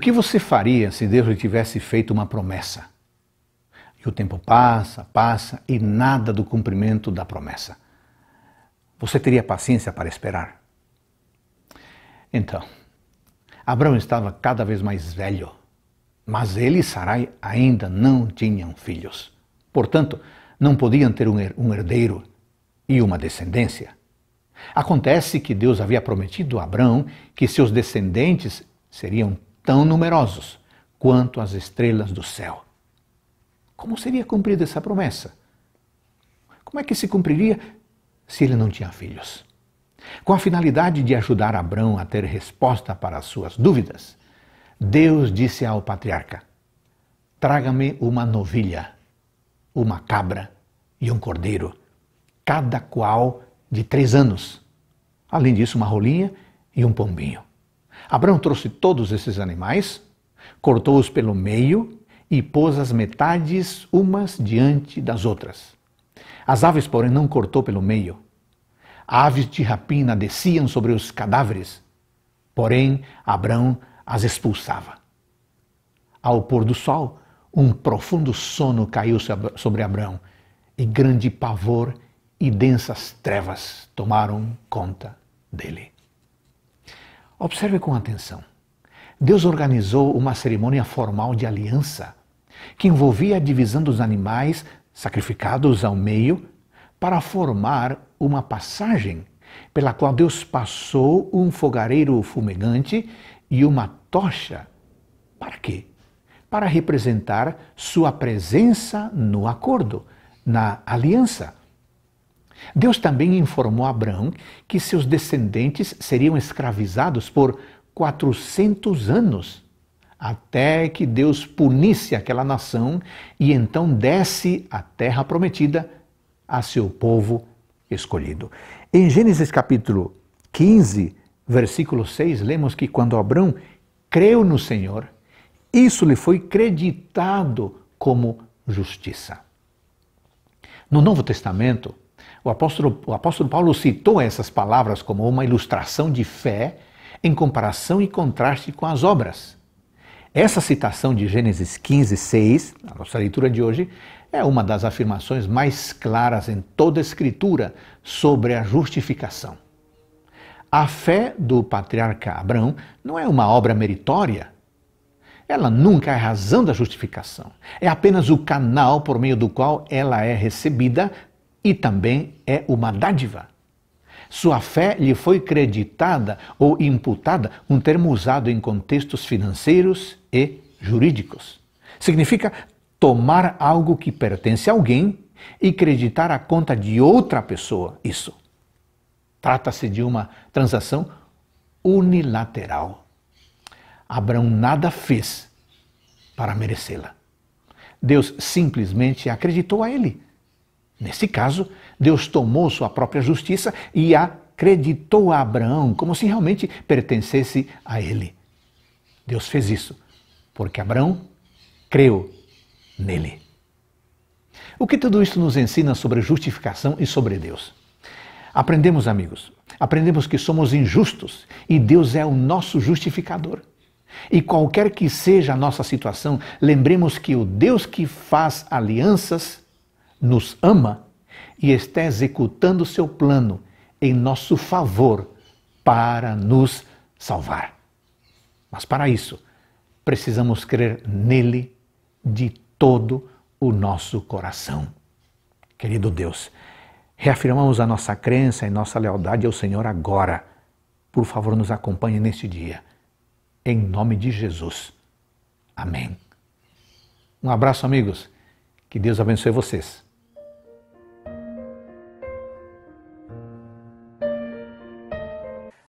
O que você faria se Deus lhe tivesse feito uma promessa? E o tempo passa, passa e nada do cumprimento da promessa. Você teria paciência para esperar? Então, Abraão estava cada vez mais velho, mas ele e Sarai ainda não tinham filhos. Portanto, não podiam ter um herdeiro e uma descendência. Acontece que Deus havia prometido a Abraão que seus descendentes seriam tão numerosos quanto as estrelas do céu. Como seria cumprida essa promessa? Como é que se cumpriria se ele não tinha filhos? Com a finalidade de ajudar Abraão a ter resposta para as suas dúvidas, Deus disse ao patriarca: Traga-me uma novilha, uma cabra e um cordeiro, cada qual de três anos. Além disso, uma rolinha e um pombinho. Abraão trouxe todos esses animais, cortou-os pelo meio e pôs as metades umas diante das outras. As aves, porém, não cortou pelo meio. Aves de rapina desciam sobre os cadáveres, porém Abraão as expulsava. Ao pôr do sol, um profundo sono caiu sobre Abraão, e grande pavor e densas trevas tomaram conta dele. Observe com atenção. Deus organizou uma cerimônia formal de aliança que envolvia a divisão dos animais sacrificados ao meio para formar uma passagem pela qual Deus passou um fogareiro fumegante e uma tocha. Para quê? Para representar sua presença no acordo, na aliança. Deus também informou Abraão que seus descendentes seriam escravizados por 400 anos, até que Deus punisse aquela nação e então desse a terra prometida a seu povo escolhido. Em Gênesis capítulo 15, versículo 6, lemos que quando Abraão creu no Senhor, isso lhe foi creditado como justiça. No Novo Testamento, o apóstolo, o apóstolo Paulo citou essas palavras como uma ilustração de fé em comparação e contraste com as obras. Essa citação de Gênesis 15, 6, a nossa leitura de hoje, é uma das afirmações mais claras em toda a Escritura sobre a justificação. A fé do patriarca Abraão não é uma obra meritória. Ela nunca é a razão da justificação. É apenas o canal por meio do qual ela é recebida e também é uma dádiva. Sua fé lhe foi creditada ou imputada, um termo usado em contextos financeiros e jurídicos. Significa tomar algo que pertence a alguém e creditar a conta de outra pessoa isso. Trata-se de uma transação unilateral. Abraão nada fez para merecê-la. Deus simplesmente acreditou a ele Nesse caso, Deus tomou sua própria justiça e acreditou a Abraão como se realmente pertencesse a ele. Deus fez isso porque Abraão creu nele. O que tudo isso nos ensina sobre justificação e sobre Deus? Aprendemos, amigos, aprendemos que somos injustos e Deus é o nosso justificador. E qualquer que seja a nossa situação, lembremos que o Deus que faz alianças nos ama e está executando seu plano em nosso favor para nos salvar. Mas para isso, precisamos crer nele de todo o nosso coração. Querido Deus, reafirmamos a nossa crença e nossa lealdade ao Senhor agora. Por favor, nos acompanhe neste dia. Em nome de Jesus. Amém. Um abraço, amigos. Que Deus abençoe vocês.